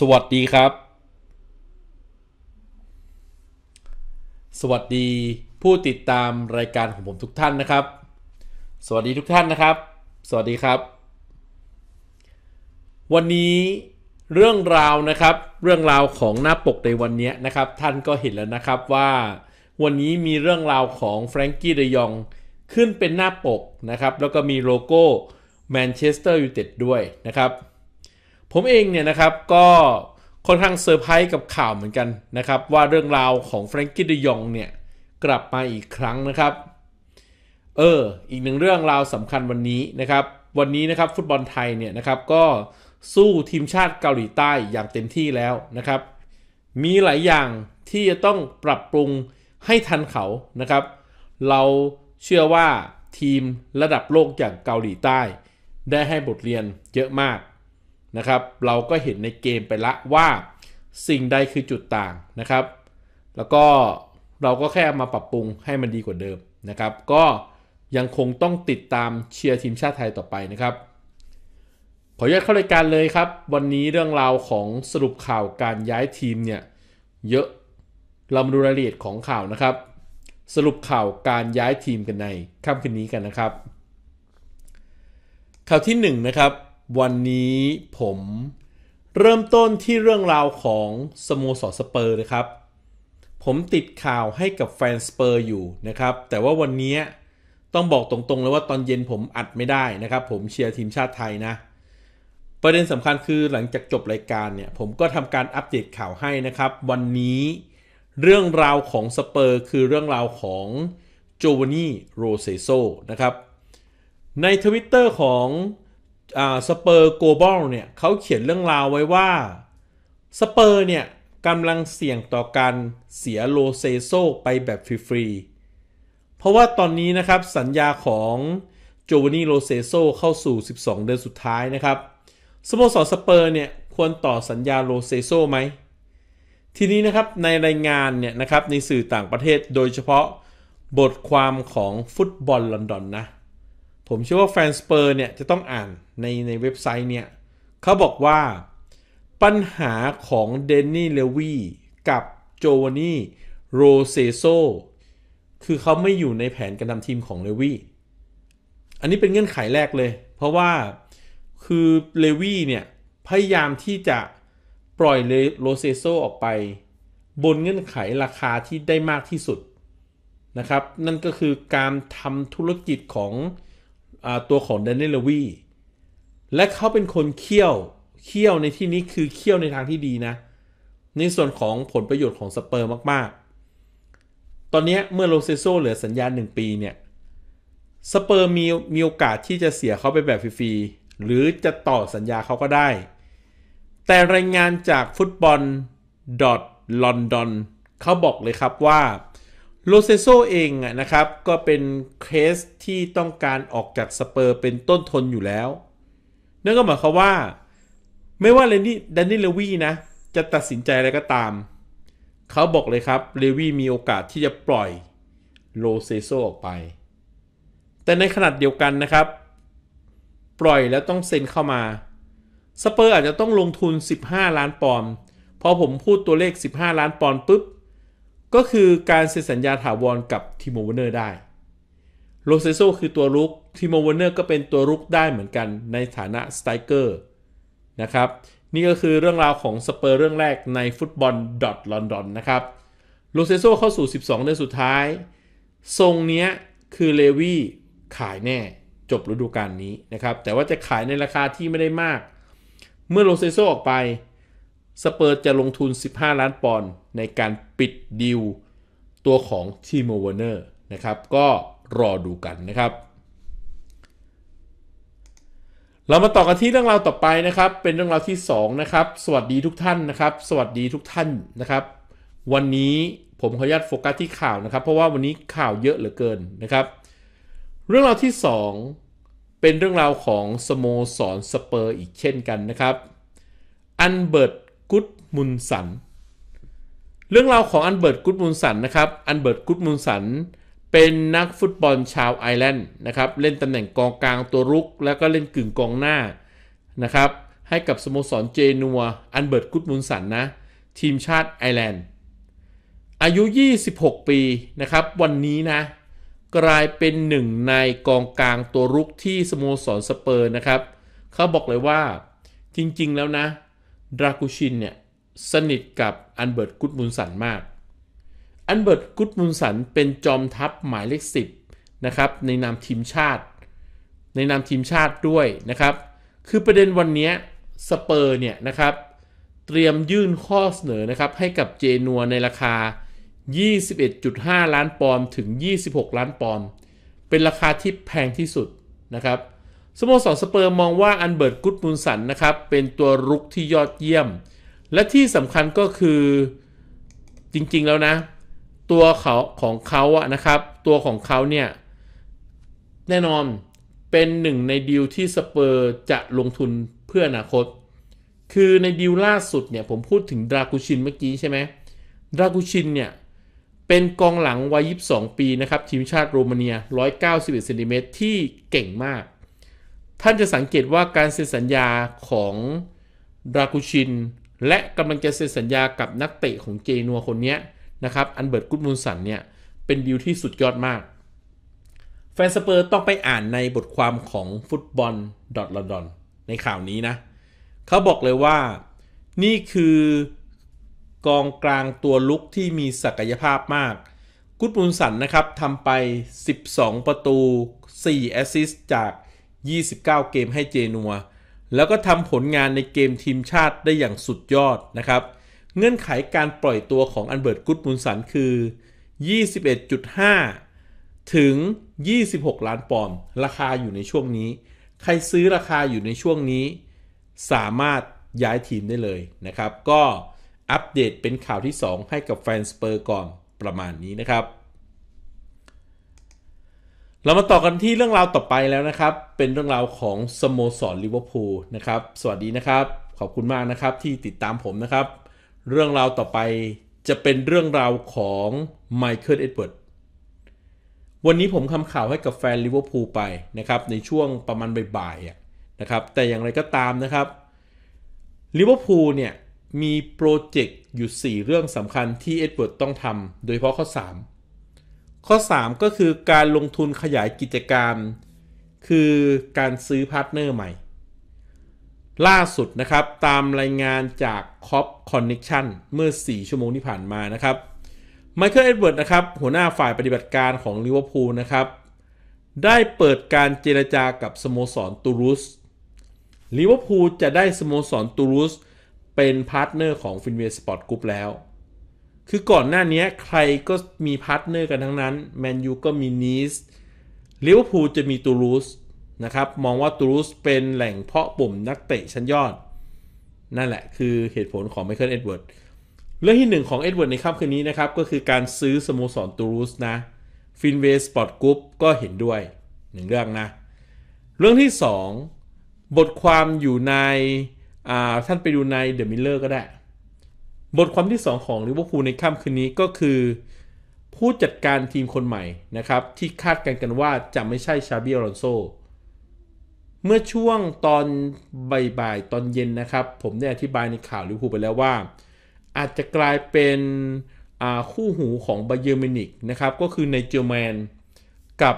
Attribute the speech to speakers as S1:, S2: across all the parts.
S1: สวัสดีครับ สวัสดีผู้ติดตามรายการของผมทุกท่านนะครับ สวัสดีทุกท่านนะครับ สวัสดีครับ วันนี้เรื่องราวนะครับเรื่องราวของหน้าปกในวันนี้นะครับ ท่านก็เห็นแล้วนะครับว่า วันนี้มีเรื่องราวของแฟรงกี้เดยองขึ้นเป็นหน้าปกนะครับ แล้วก็มีโลโก้แมนเชสเตอร์ยูไนเต็ดด้วยนะครับผมเองเนี่ยนะครับก็ค่อนข้างเซอร์ไพรส์กับข่าวเหมือนกันนะครับ ว่าเรื่องราวของแฟรงกี้ดยองเนี่ยกลับมาอีกครั้งนะครับเอออีกหนึ่งเรื่องราวสำคัญวันนี้นะครับ วันนี้นะครับฟุตบอลไทยเนี่ยนะครับ ก็สู้ทีมชาติเกาหลีใต้อย่างเต็มที่แล้วนะครับ มีหลายอย่างที่จะต้องปรับปรุงให้ทันเขานะครับ เราเชื่อว่าทีมระดับโลกอย่างเกาหลีใต้ ได้ให้บทเรียนเยอะมากนะครับเราก็เห็นในเกมไปละว่าสิ่งใดคือจุดต่างนะครับ แล้วก็เราก็แค่มาปรับปรุงให้มันดีกว่าเดิมนะครับ ก็ยังคงต้องติดตามเชียร์ทีมชาติไทยต่อไปนะครับ ขออนุญาตเข้ารายการเลยครับ วันนี้เรื่องราวของสรุปข่าวการย้ายทีมเนี่ยเยอะเรามาดูรายละเอียดของข่าวนะครับ สรุปข่าวการย้ายทีมกันในค่ำคืนนี้กันนะครับ ข่าวที่1นนะครับวันนี้ผมเริ่มต้นที่เรื่องราวของสโมสรสเปอร์นะครับ ผมติดข่าวให้กับแฟนสเปอร์อยู่นะครับ แต่ว่าวันนี้ต้องบอกตรงๆเลยว่าตอนเย็นผมอัดไม่ได้นะครับ ผมเชียร์ทีมชาติไทยนะประเด็นสำคัญคือหลังจากจบรายการเนี่ย ผมก็ทำการอัปเดตข่าวให้นะครับ วันนี้เรื่องราวของสเปอร์ คือเรื่องราวของโจวานี่โรเซโซนะครับ ในทวิตเตอร์ของสเปอร์โกลบอลเนี่ยเขาเขียนเรื่องราวไว้ว่าสเปอร์เนี่ยกำลังเสี่ยงต่อการเสียโลเซโซไปแบบฟรีๆ เพราะว่าตอนนี้นะครับสัญญาของโจวานีโลเซโซเข้าสู่ 12 เดือนสุดท้ายนะครับสโมสรสเปอร์เนี่ยควรต่อสัญญาโลเซโซไหมทีนี้นะครับในรายงานเนี่ยนะครับในสื่อต่างประเทศโดยเฉพาะบทความของฟุตบอลลอนดอนนะผมเชื่อว่า แฟนสเปอร์เนี่ย จะต้องอ่านใน ในเว็บไซต์เนี่ยเขาบอกว่าปัญหาของเดนนี่ เลวีกับโจวานี่โรเซโซ คือเขาไม่อยู่ในแผนการนำทีมของเลวีอันนี้เป็นเงื่อนไขแรกเลย เพราะว่าคือเลวีเนี่ย พยายามที่จะปล่อยเลโรเซโซออกไป บนเงื่อนไขราคาที่ได้มากที่สุดนะครับนั่นก็คือการทำธุรกิจของตัวของเดนนิลวีและเขาเป็นคนเคี่ยวเคี่ยวในที่นี้คือเคี่ยวในทางที่ดีนะ ในส่วนของผลประโยชน์ของสเปอร์มาก ๆ ตอนนี้เมื่อโลเซโซเหลือสัญญาหนึ่งปีเนี่ยสเปอร์มีมีโอกาสที่จะเสียเขาไปแบบฟรีๆหรือจะต่อสัญญาเขาก็ได้ แต่รายงานจากฟุตบอล .london เขาบอกเลยครับว่าโลเซโซเองนะครับ ก็เป็นเคสที่ต้องการออกจากสเปอร์ เป็นต้นทนอยู่แล้ว นั่นก็หมายความว่าไม่ว่าเลนี่ดันนี่เลวีนะ จะตัดสินใจอะไรก็ตาม เขาบอกเลยครับ เลวีมีโอกาสที่จะปล่อยโลเซโซออกไป แต่ในขนาดเดียวกันนะครับ ปล่อยแล้วต้องเซ็นเข้ามาสเปอร์อาจจะต้องลงทุน 15 ล้านปอนด์พอผมพูดตัวเลข 15 ล้านปอนด์ปุ๊บก็คือการเซ็นสัญญาถาวรกับทีโมวเนอร์ได้โลเซโซคือตัวรุกทีโมวเนอร์ก็เป็นตัวรุกได้เหมือนกันในฐานะสไตรเกอร์นะครับนี่ก็คือเรื่องราวของสเปอร์เรื่องแรกในฟุตบอลดอทลอนดอนนะครับโลเซโซเข้าสู่ 12เดือนสุดท้าย ทรงเนี้ยคือเลวี่ขายแน่จบฤดูกาลนี้นะครับ แต่ว่าจะขายในราคาที่ไม่ได้มาก เมื่อโลเซโซออกไปสเปอร์จะลงทุน 15 ล้านปอนด์ในการปิดดิวตัวของทีโมเวเนอร์นะครับ ก็รอดูกันนะครับ เรามาต่อกันที่เรื่องราวต่อไปนะครับ เป็นเรื่องราวที่2นะครับสวัสดีทุกท่านนะครับ สวัสดีทุกท่านนะครับ วันนี้ผมขออนุญาตโฟกัสที่ข่าวนะครับ เพราะว่าวันนี้ข่าวเยอะเหลือเกินนะครับ เรื่องราวที่ 2 เป็นเรื่องราวของสโมสรสเปอร์อีกเช่นกันนะครับอันเบิร์ตกุดมุนสัน เรื่องราวของอันเบิร์ตกุดมุนสันนะครับ อันเบิร์ตกุดมุนสันเป็นนักฟุตบอลชาวไอร์แลนด์นะครับ เล่นตำแหน่งกองกลางตัวรุก แล้วก็เล่นกึ่งกองหน้านะครับ ให้กับสโมสรเจนัว อันเบิร์ตกุดมุนสันนะทีมชาติไอร์แลนด์ อายุ 26 ปีนะครับ วันนี้นะ กลายเป็นหนึ่งในกองกลางตัวรุกที่สโมสรสเปอร์นะครับเขาบอกเลยว่าจริงๆแล้วนะดรากูชินเนี่ยสนิทกับอันเบิร์ตกุตมุนสันมาก อันเบิร์ตกุตมุนสันเป็นจอมทัพหมายเลข10นะครับในนามทีมชาติ ในนามทีมชาติด้วยนะครับ คือประเด็นวันนี้สเปอร์เนี่ยนะครับ เตรียมยื่นข้อเสนอนะครับให้กับเจนัวในราคา 21.5 ล้านปอนด์ถึง 26 ล้านปอนด์เป็นราคาที่แพงที่สุดนะครับสโมสรสเปอร์มองว่าอันเบิร์ตกุตมูนสันนะครับ เป็นตัวรุกที่ยอดเยี่ยม และที่สำคัญก็คือจริงๆแล้วนะ ตัวเขาของเขาอะนะครับ ตัวของเขาเนี่ยแน่นอนเป็นหนึ่งในดีลที่สเปอร์จะลงทุนเพื่ออนาคต คือในดีลล่าสุดเนี่ยผมพูดถึงดรากูชินเมื่อกี้ใช่ไหมดรากูชินเนี่ย เป็นกองหลังวัย22 ปีนะครับทีมชาติโรมาเนีย191เซนติเมตรที่เก่งมากท่านจะสังเกตว่าการเซ็นสัญญาของราคูชิน และกำลังจะเซ็นสัญญากับนักเตะของเจนัวคนนี้นะครับอันเบิร์ตกุตมูลสันเนี่ยเป็นดีลที่สุดยอดมาก แฟนสเปอร์ต้องไปอ่านในบทความของฟุตบอลดอทลอนดอนในข่าวนี้นะ เขาบอกเลยว่านี่คือกองกลางตัวลุกที่มีศักยภาพมาก กุตมูลสันนะครับทำไป 12 ประตู 4 แอสซิสต์จาก29 เกมให้เจนัว แล้วก็ทำผลงานในเกมทีมชาติได้อย่างสุดยอดนะครับ เงื่อนไขาการปล่อยตัวของอันเบิร์ต กุตมุนสันคือ 21.5 ถึง 26 ล้านปอนด์ ราคาอยู่ในช่วงนี้ ใครซื้อราคาอยู่ในช่วงนี้ สามารถย้ายทีมได้เลยนะครับ ก็อัปเดตเป็นข่าวที่ 2 ให้กับแฟนสเปอร์ก่อนประมาณนี้นะครับเรามาต่อกันที่เรื่องราวต่อไปแล้วนะครับ เป็นเรื่องราวของสโมสรลิเวอร์พูลนะครับ สวัสดีนะครับขอบคุณมากนะครับที่ติดตามผมนะครับ เรื่องราวต่อไปจะเป็นเรื่องราวของไมเคิลเอ็ดเวิร์ดวันนี้ผมทำข่าวให้กับแฟนลิเวอร์พูลไปนะครับในช่วงประมาณบ่ายๆนะครับแต่อย่างไรก็ตามนะครับลิเวอร์พูลเนี่ยมีโปรเจกต์อยู่ 4 เรื่องสำคัญที่เอ็ดเวิร์ดต้องทำโดยเฉพาะข้อ3ข้อ3ก็คือการลงทุนขยายกิจการ คือการซื้อพาร์ทเนอร์ใหม่ ล่าสุดนะครับ ตามรายงานจาก c o p Connection เมื่อ 4 ชั่วโมงที่ผ่านมานะครับไมเคิลเอ็ดเวิร์ดนะครับ หัวหน้าฝ่ายปฏิบัติการของลิเวอร์พูลนะครับ ได้เปิดการเจรจากับสโมสรตูรุสลิเวอร์พูลจะได้สโมสรตูรุสเป็นพาร์ทเนอร์ของฟินเวสปอร์ตกรุ๊ปแล้วคือก่อนหน้านี้ใครก็มีพาร์ทเนอร์กันทั้งนั้นแมนยูก็มีนีสลิเวอร์พูลจะมีตูรูสนะครับ มองว่าตูรูสเป็นแหล่งเพาะปุ่มนักเตะชั้นยอด นั่นแหละคือเหตุผลของไมเคิลเอ็ดเวิร์ดเรื่องที่หนึ่งของเอ็ดเวิร์ดในค่ำคืนนี้นะครับ ก็คือการซื้อสโมสรตูรูสนะฟินเวสปอร์ตกรุ๊ปก็เห็นด้วยหนึ่งเรื่องนะ เรื่องที่สองบทความอยู่ในท่านไปดูในเดอะมิลเลอร์ก็ได้บทความที่2ของลิเวอร์พูลในค่ำคืนนี้ก็คือ ผู้จัดการทีมคนใหม่นะครับ ที่คาดกันกันว่าจะไม่ใช่ชาบิอารอนโซ เมื่อช่วงตอนบ่ายๆ ตอนเย็นนะครับ ผมได้อธิบายในข่าวลิเวอร์พูลไปแล้วว่า อาจจะกลายเป็นคู่หูของบบเยอร์มินิกนะครับ ก็คือในเจอร์แมนกับ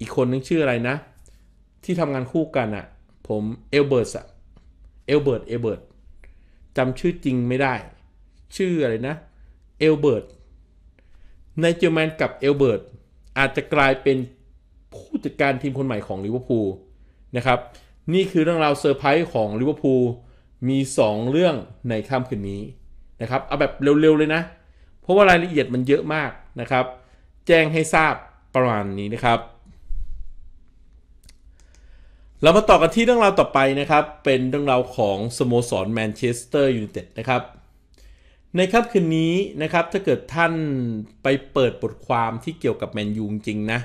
S1: อีกคนนึงชื่ออะไรนะ ที่ทำงานคู่กันอะ่ะผมเอลเบิร์ตอะเอลเบิร์ตเอลเบิร์ตจำชื่อจริงไม่ได้ชื่ออะไรนะเอลเบิร์ตนายเจอแมนกับเอลเบิร์ตอาจจะกลายเป็นผู้จัดการทีมคนใหม่ของลิเวอร์พูลนะครับนี่คือเรื่องราวเซอร์ไพรส์ของลิเวอร์พูลมี 2 เรื่องในค่ำคืนนี้นะครับเอาแบบเร็วๆเลยนะ เพราะว่ารายละเอียดมันเยอะมากนะครับ แจ้งให้ทราบประมาณนี้นะครับ เรามาต่อกันที่เรื่องราวต่อไปนะครับ เป็นเรื่องราวของสโมสรแมนเชสเตอร์ยูไนเต็ดนะครับในค่ำคืนนี้นะครับถ้าเกิดท่านไปเปิดบทความที่เกี่ยวกับแมนยูจริงนะ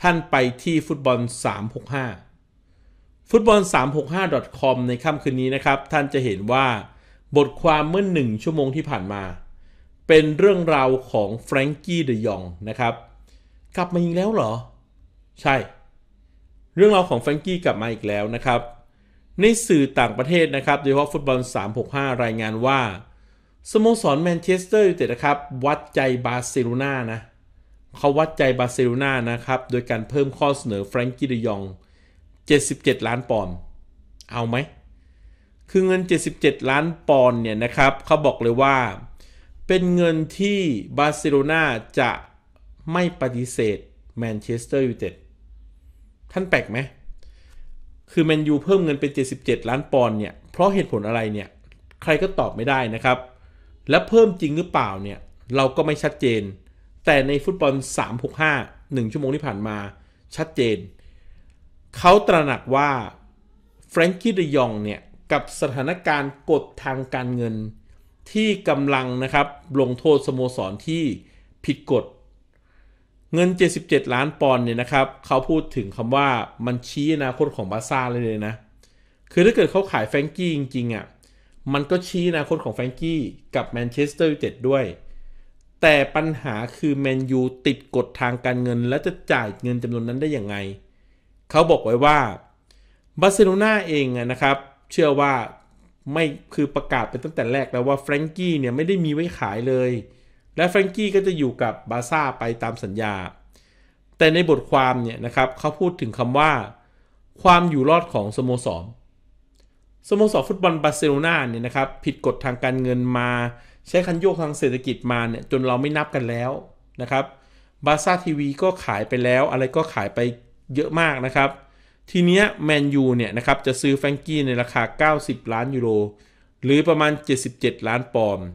S1: ท่านไปที่ฟุตบอล 365 ฟุตบอล 365.com ในค่ำคืนนี้นะครับ ท่านจะเห็นว่าบทความเมื่อหนึ่งชั่วโมงที่ผ่านมา เป็นเรื่องราวของแฟรงกี้เดยองนะครับกลับมาอีกแล้วเหรอใช่ เรื่องราวของแฟรงกี้กลับมาอีกแล้วนะครับในสื่อต่างประเทศนะครับโดยเฉพาะฟุตบอล 365 รายงานว่าสโมสรแมนเชสเตอร์ยูไนเต็ดนะครับ วัดใจบาร์เซโลนานะเขาวัดใจบาร์เซโลนานะครับ โดยการเพิ่มข้อเสนอแฟรงกี้ดยอง 77 ล้านปอนด์เอาไหม คือเงิน 77 ล้านปอนด์เนี่ยนะครับเขาบอกเลยว่า เป็นเงินที่บาร์เซโลนาจะไม่ปฏิเสธแมนเชสเตอร์ยูไนเต็ดท่านแปลกไหม คือแมนยูเพิ่มเงินเป็น 77 ล้านปอนด์เนี่ยเพราะเหตุผลอะไรเนี่ย ใครก็ตอบไม่ได้นะครับและเพิ่มจริงหรือเปล่าเนี่ย เราก็ไม่ชัดเจน แต่ในฟุตบอล365 1 ชั่วโมงที่ผ่านมาชัดเจน เขาตระหนักว่าแฟรงกี้ดยองเนี่ย กับสถานการณ์กดทางการเงินที่กำลังนะครับ ลงโทษสโมสรที่ผิดกฎเงิน 77 ล้านปอนด์เนี่ยนะครับเขาพูดถึงคำว่ามันชี้อนาคตของบาซ่าเลยนะ คือถ้าเกิดเขาขายแฟรงกี้จริงๆอะ่ะมันก็ชี้อนาคตของแฟรงกี้กับแมนเชสเตอร์ยูไนเต็ดด้วย แต่ปัญหาคือแมนยูติดกฎทางการเงิน และจะจ่ายเงินจำนวนนั้นได้อย่างไง เขาบอกไว้ว่าบาร์เซโลนาเองนะครับ เชื่อว่าไม่คือประกาศไปตั้งแต่แรกแล้วว่าแฟรงกี้เนี่ยไม่ได้มีไว้ขายเลย และแฟรงกี้ก็จะอยู่กับบาซ่าไปตามสัญญา แต่ในบทความเนี่ยนะครับเขาพูดถึงคำว่า ความอยู่รอดของสโมสรสโมสรฟุตบอลบาร์เซโลนาเนี่ยนะครับ ผิดกฎทางการเงินมา ใช้คันโยกทางเศรษฐกิจมาเนี่ย จนเราไม่นับกันแล้วนะครับบาซ่าทีวี ก็ขายไปแล้วอะไรก็ขายไปเยอะมากนะครับ ทีเนี้ยแมนยูเนี่ยนะครับ จะซื้อแฟงกี้ในราคา 90 ล้านยูโรหรือประมาณ 77 ล้านปอนด์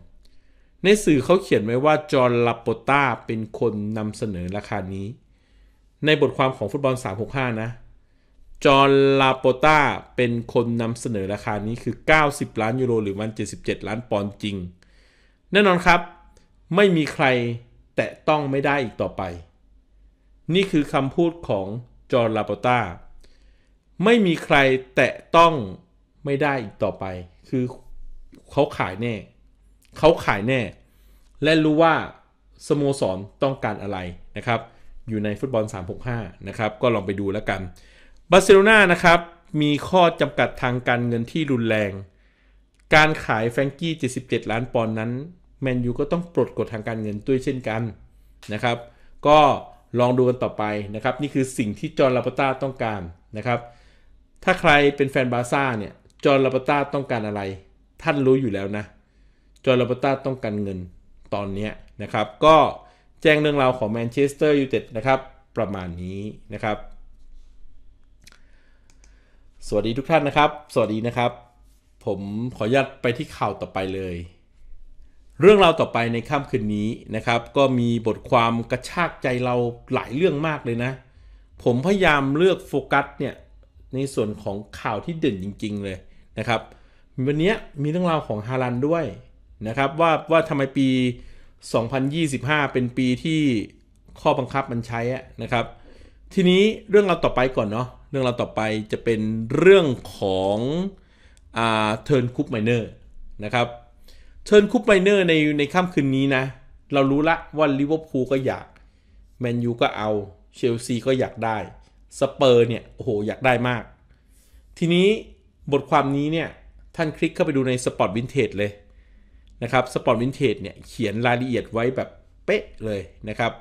S1: ในสื่อเขาเขียนไว้ว่าจอร์นลาโปต้าเป็นคนนำเสนอราคานี้ ในบทความของฟุตบอล 365 นะจอร์นลาโปต้าเป็นคนนำเสนอราคานี้คือ 90 ล้านยูโรหรือมัน77 ล้านปอนด์จริง แน่นอนครับไม่มีใครแตะต้องไม่ได้อีกต่อไป นี่คือคำพูดของจอร์นลาโปต้าไม่มีใครแตะต้องไม่ได้อีกต่อไป คือเขาขายแน่เขาขายแน่ และรู้ว่าสโมสรต้องการอะไรนะครับ อยู่ในฟุตบอล365 นะครับ ก็ลองไปดูแล้วกันบาร์เซโลนานะครับ มีข้อจำกัดทางการเงินที่รุนแรง การขายแฟงกี้ 77 ล้านปอนด์นั้นแมนยูก็ต้องปลดกฎทางการเงินด้วยเช่นกันนะครับ ก็ลองดูกันต่อไปนะครับ นี่คือสิ่งที่จอร์ลาปต้าต้องการนะครับถ้าใครเป็นแฟนบาซ่าเนี่ย จอร์ลาปต้าต้องการอะไร ท่านรู้อยู่แล้วนะ จอร์ลาปต้าต้องการเงินตอนนี้นะครับ ก็แจ้งเรื่องราวของแมนเชสเตอร์ยูไนเต็ดนะครับประมาณนี้นะครับสวัสดีทุกท่านนะครับ สวัสดีนะครับ ผมขออนุญาตไปที่ข่าวต่อไปเลย เรื่องราวต่อไปในค่ำคืนนี้นะครับ ก็มีบทความกระชากใจเราหลายเรื่องมากเลยนะ ผมพยายามเลือกโฟกัสเนี่ย ในส่วนของข่าวที่เด่นจริงๆเลยนะครับ วันนี้มีเรื่องราวของฮารันด้วยนะครับ ว่าว่าทำไมปี 2025 เป็นปีที่ข้อบังคับมันใช้นะครับ ทีนี้เรื่องราวต่อไปก่อนเนาะเรื่องราวต่อไปจะเป็นเรื่องของเทิร์นคุปไมเนอร์นะครับเทิร์นคุปไมเนอร์ในในค่ำคืนนี้นะ เรารู้ละว่าลิเวอร์พูลก็อยากแมนยูก็เอา เชลซีก็อยากได้สเปอร์เนี่ยโอ้โห อยากได้มาก ทีนี้บทความนี้เนี่ยท่านคลิกเข้าไปดูในสปอร์ตวินเทจเลยนะครับสปอร์ตวินเทจเนี่ยเขียนรายละเอียดไว้แบบเป๊ะเลยนะครับ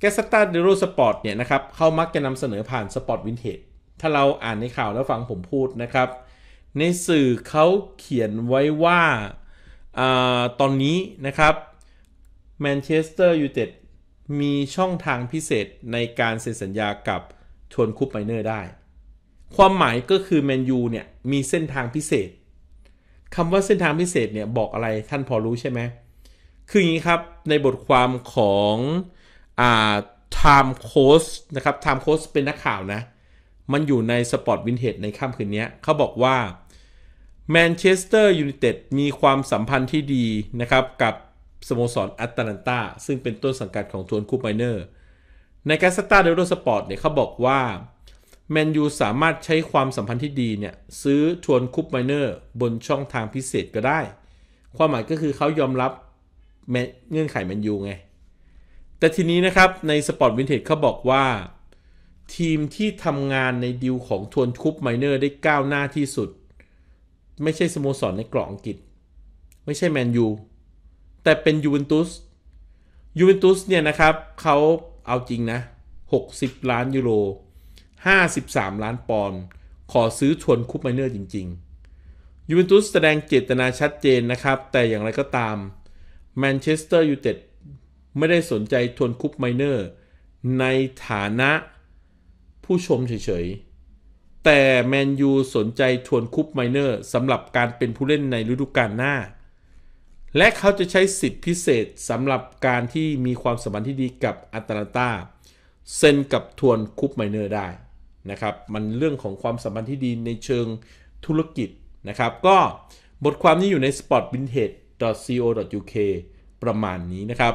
S1: แกสตาร์ดิโรสปอร์ตเนี่ยนะครับเขามักจะนำเสนอผ่านสปอร์ตวินเทจ ถ้าเราอ่านในข่าวแล้วฟังผมพูดนะครับ ในสื่อเขาเขียนไว้ว่าอตอนนี้นะครับแมนเชสเตอร์ยูไนเต็ดมีช่องทางพิเศษในการเซ็นสัญญากับชวนคูปไมเนอร์ได้ ความหมายก็คือแมนยูเนี่ยมีเส้นทางพิเศษคำว่าเส้นทางพิเศษเนี่ยบอกอะไรท่านพอรู้ใช่ไหมคืออย่างนี้ครับในบทความของอาไทม์โคสนะครับไทม์โคสเป็นนักข่าวนะ มันอยู่ในสปอร์ตวินเทจในค่ำคืนนี้เขาบอกว่าแมนเชสเตอร์ยูไนเต็ดมีความสัมพันธ์ที่ดีนะครับ กับสโมสรออตแลนตาซึ่งเป็นต้นสังกัดของทวนคูปไมเนอร์ ในการสตาร์เดลโรสปอร์ตเนี่ยเขาบอกว่าแมนยูสามารถใช้ความสัมพันธ์ที่ดีเนี่ย ซื้อทวนคูปไมเนอร์ บนช่องทางพิเศษก็ได้ ความหมายก็คือเขายอมรับเงื่อนไขแมนยูไงแต่ทีนี้นะครับในสปอร์ตวินเทจเขาบอกว่าทีมที่ทำงานในดิวของทวนคุปไมเนอร์ได้ก้าวหน้าที่สุด ไม่ใช่สโมสรในกรองอังกฤษ ไม่ใช่แมนยูแต่เป็นยูเวนตุสยูเวนตุสเนี่ยนะครับเขาเอาจริงนะ 60 ล้านยูโร53 ล้านปอนด์ขอซื้อทวนคุปไมเนอร์จริงๆยูเวนตุสแสดงเจตนาชัดเจนนะครับ แต่อย่างไรก็ตามแมนเชสเตอร์ยูไนเต็ดไม่ได้สนใจทวนคุปไมเนอร์ในฐานะ ผู้ชมเฉยๆ แต่แมนยูสนใจทวนคุปไมเนอร์สำหรับการเป็นผู้เล่นในฤดูกาลหน้า และเขาจะใช้สิทธิพิเศษสำหรับการที่มีความสัมพันธ์ที่ดีกับอัตแลนตาเซ็นกับทวนคุปไมเนอร์ได้นะครับ มันเรื่องของความสัมพันธ์ที่ดีในเชิงธุรกิจนะครับ ก็บทความนี้อยู่ใน sportvintage.co.uk ประมาณนี้นะครับ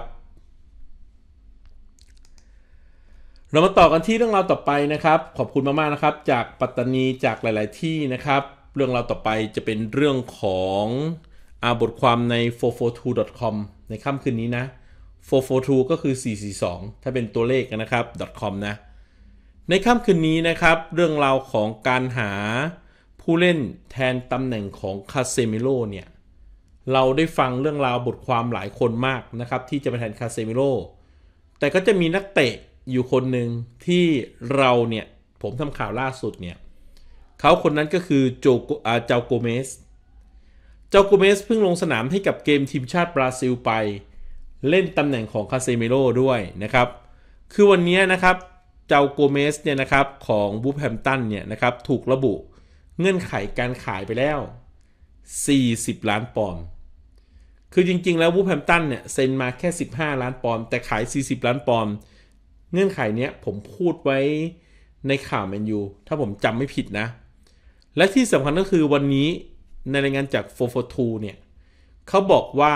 S1: เรามาต่อกันที่เรื่องราวต่อไปนะครับ ขอบคุณมากๆนะครับ จากปัตตานีจากหลายๆที่นะครับ เรื่องราวต่อไปจะเป็นเรื่องของอาบทความใน 442.com ในค่ำคืนนี้นะ442ก็คือ 442 ถ้าเป็นตัวเลขนะครับ .com นะ ในค่ำคืนนี้นะครับ เรื่องราวของการหาผู้เล่นแทนตำแหน่งของคาเซมิโลเนี่ย เราได้ฟังเรื่องราวบทความหลายคนมากนะครับที่จะไปแทนคาเซมิโลแต่ก็จะมีนักเตะอยู่คนหนึ่งที่เราเนี่ย ผมทำข่าวล่าสุดเนี่ยเขาคนนั้นก็คือโจโกอาเจ้าโกเมส เจ้าโกเมสเพิ่งลงสนามให้กับเกมทีมชาติบราซิลไป เล่นตำแหน่งของคาเซเมโรด้วยนะครับ คือวันนี้นะครับ เจ้าโกเมสเนี่ยนะครับ ของบูแฮมตันเนี่ยนะครับ ถูกระบุเงื่อนไขการขายไปแล้ว 40 ล้านปอนด์คือจริงๆแล้ววูแฮมตันเนี่ยเซ็นมาแค่ 15ล้านปอนด์แต่ขาย 40 ล้านปอนด์เงื่อนไขเนี้ยผมพูดไว้ในข่าวแมนยู ถ้าผมจำไม่ผิดนะ และที่สำคัญก็คือวันนี้ในรายงานจาก 442 เนี่ยเขาบอกว่า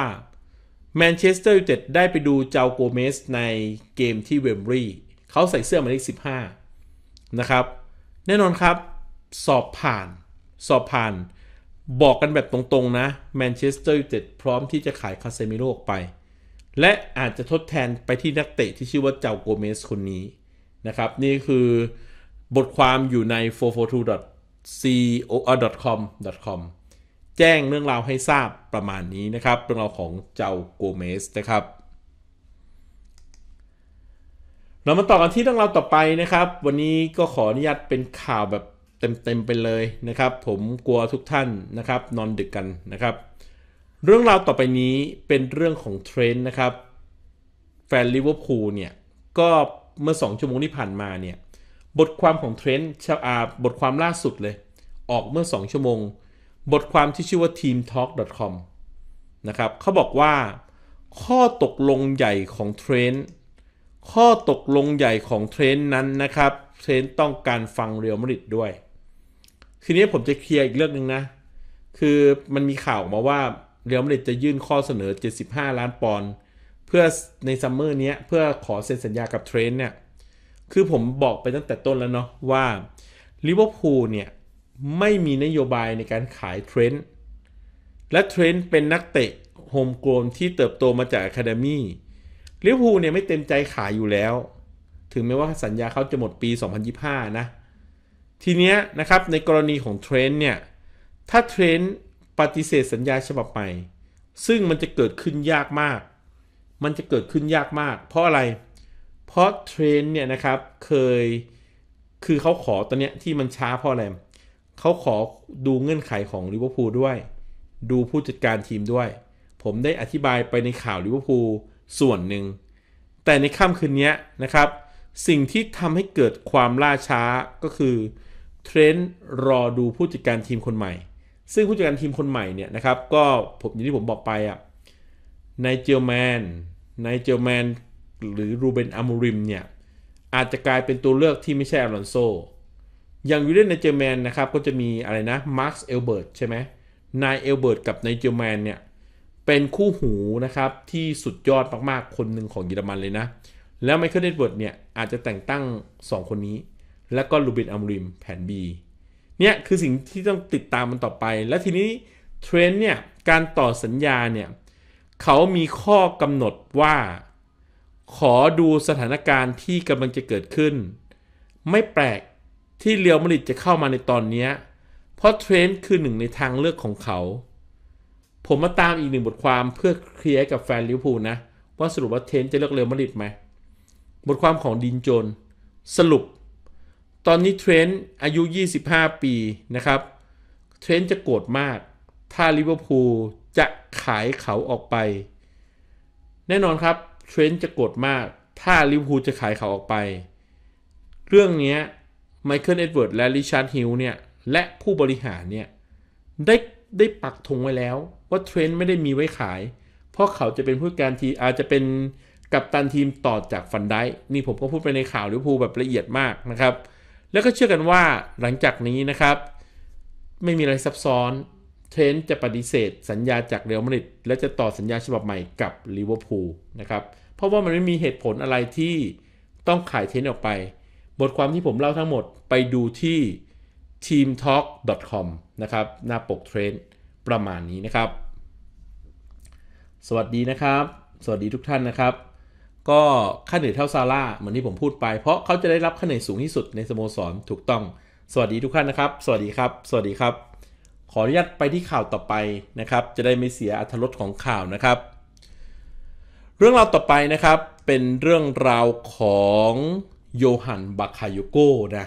S1: แมนเชสเตอร์ยูไนเต็ดได้ไปดูเจ้าโกเมสในเกมที่เวมบรีเขาใส่เสื้อหมายเลข15 นะครับ แน่นอนครับ สอบผ่าน สอบผ่าน บอกกันแบบตรงๆนะแมนเชสเตอร์ยูไนเต็ดพร้อมที่จะขายคาเซมิโร่ออกไปและอาจจะทดแทนไปที่นักเตะที่ชื่อว่าเจ้าโกเมสคนนี้นะครับ นี่คือบทความอยู่ใน 442.co.com.com แจ้งเรื่องราวให้ทราบประมาณนี้นะครับเรื่องราวของเจ้าโกเมสนะครับ เรามาต่อกันที่เรื่องราวต่อไปนะครับ วันนี้ก็ขออนุญาตเป็นข่าวแบบเต็ม ๆไปเลยนะครับ ผมกลัวทุกท่านนะครับ นอนดึกกันนะครับเรื่องราวต่อไปนี้เป็นเรื่องของเทรนด์นะครับแฟนลิเวอร์พูลเนี่ยก็เมื่อ 2 ชั่วโมงที่ผ่านมาเนี่ยบทความของเทรนด์ชาบทความล่าสุดเลย ออกเมื่อ 2 ชั่วโมง บทความที่ชื่อว่า teamtalk.com นะครับเขาบอกว่าข้อตกลงใหญ่ของเทรนด์ข้อตกลงใหญ่ของเทรนด์นั้นนะครับเทรนด์ต้องการฟังเรียลมาริดด้วย ทีนี้ผมจะเคลียร์อีกเรื่องหนึ่งนะคือมันมีข่าวออกมาว่าเรอัลมาดริดจะยื่นข้อเสนอ 75 ล้านปอนด์เพื่อในซัมเมอร์นี้เพื่อขอเซ็นสัญญากับเทรนต์เนี่ย คือผมบอกไปตั้งแต่ต้นแล้วเนาะว่าลิเวอร์พูลเนี่ย ไม่มีนโยบายในการขายเทรนต์และเทรนต์เป็นนักเตะโฮมโกลมที่เติบโตมาจากอะคาเดมี่ลิเวอร์พูลเนี่ยไม่เต็มใจขายอยู่แล้ว ถึงแม้ว่าสัญญาเขาจะหมดปี 2025 นะ ทีเนี้ยนะครับในกรณีของเทรนต์เนี่ยถ้าเทรนปฏิเสธสัญญาฉบับใหม่ ซึ่งมันจะเกิดขึ้นยากมาก มันจะเกิดขึ้นยากมาก เพราะอะไรเพราะเทรนเนี่ยนะครับเคยคือเขาขอตอนเนี้ยที่มันช้าเพราะอะไรเขาขอดูเงื่อนไขของลิเวอร์พูลด้วย ดูผู้จัดการทีมด้วย ผมได้อธิบายไปในข่าวลิเวอร์พูลส่วนหนึ่ง แต่ในค่ำคืนนี้นะครับสิ่งที่ทำให้เกิดความล่าช้าก็คือ เทรนด์รอดูผู้จัดการทีมคนใหม่ซึ่งผู้จัดการทีมคนใหม่เนี่ยนะครับ ก็ผมอย่างที่ผมบอกไปอ่ะนายเจลแมนนเจลแมนหรือรูเบนอามูริมเนี่ยอาจจะกลายเป็นตัวเลือกที่ไม่ใช่อลอนโซอย่างวิลเลนไนเจลแมนนะครับก็จะมีอะไรนะมาร์คเอลเบิร์ตใช่ไหมนายเอลเบิร์ตกับนายเจลแมนเนี่ยเป็นคู่หูนะครับ ที่สุดยอดมากๆคนหนึ่งของเยอรมันเลยนะ แล้วไมเคิลเอนเวิร์ดเนี่ยอาจจะแต่งตั้ง2 คนนี้ แล้วก็ลูบินอัมริมแผน B เนี่ยคือสิ่งที่ต้องติดตามมันต่อไป และทีนี้เทรนด์เนี่ยการต่อสัญญาเนี่ย เขามีข้อกำหนดว่า ขอดูสถานการณ์ที่กำลังจะเกิดขึ้น ไม่แปลกที่เรียวมลิดจะเข้ามาในตอนนี้ เพราะเทรนด์คือหนึ่งในทางเลือกของเขา ผมมาตามอีกหนึ่งบทความเพื่อเคลียร์กับแฟนลิเวอร์พูลนะ ว่าสรุปว่าเทรนด์จะเลือกเรียวมลิดไหมบทความของดินโจน สรุปตอนนี้เทรนต์อายุ 25 ปีนะครับเทรนต์จะโกรธมาก ถ้าลิเวอร์พูลจะขายเขาออกไป แน่นอนครับเทรนต์จะโกรธมาก ถ้าลิเวอร์พูลจะขายเขาออกไป เรื่องนี้ไมเคิลเอ็ดเวิร์ดและริชาร์ดฮิลเนี่ย และผู้บริหารเนี่ย ได้ได้ปักธงไว้แล้วว่าเทรนต์ไม่ได้มีไว้ขาย เพราะเขาจะเป็นผู้การทีอาจจะเป็นกับตันทีมต่อจากฟันได้นี่ผมก็พูดไปในข่าวลิเวอร์พูลแบบละเอียดมากนะครับแล้วก็เชื่อกันว่าหลังจากนี้นะครับ ไม่มีอะไรซับซ้อน เทรนจะปฏิเสธ สัญญาจากเรอัลมาดริดและจะต่อสัญญาฉบับใหม่กับลิเวอร์พูลนะครับเพราะว่ามันไม่มีเหตุผลอะไรที่ต้องขายเทรนออกไป บทความที่ผมเล่าทั้งหมดไปดูที่ teamtalk.com นะครับ หน้าปกเทรนประมาณนี้นะครับ สวัสดีนะครับ สวัสดีทุกท่านนะครับก็ค่าเหนื่อยเท่าซาร่าเหมือนที่ผมพูดไป เพราะเขาจะได้รับค่าเหนื่อยสูงที่สุดในสโมสรถูกต้อง สวัสดีทุกท่านนะครับ สวัสดีครับ สวัสดีครับ ขออนุญาตไปที่ข่าวต่อไปนะครับ จะได้ไม่เสียอัธรสของข่าวนะครับ เรื่องราวต่อไปนะครับเป็นเรื่องราวของโยฮันบาคาโยโกนะ